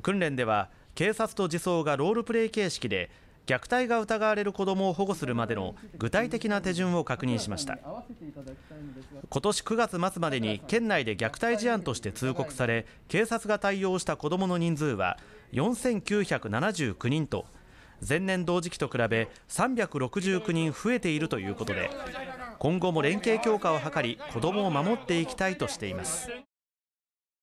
訓練では警察と児相がロールプレイ形式で虐待が疑われる子どもを保護するまでの具体的な手順を確認しました今年9月末までに県内で虐待事案として通告され警察が対応した子どもの人数は4979人と前年同時期と比べ369人増えているということで今後も連携強化を図り子どもを守っていきたいとしています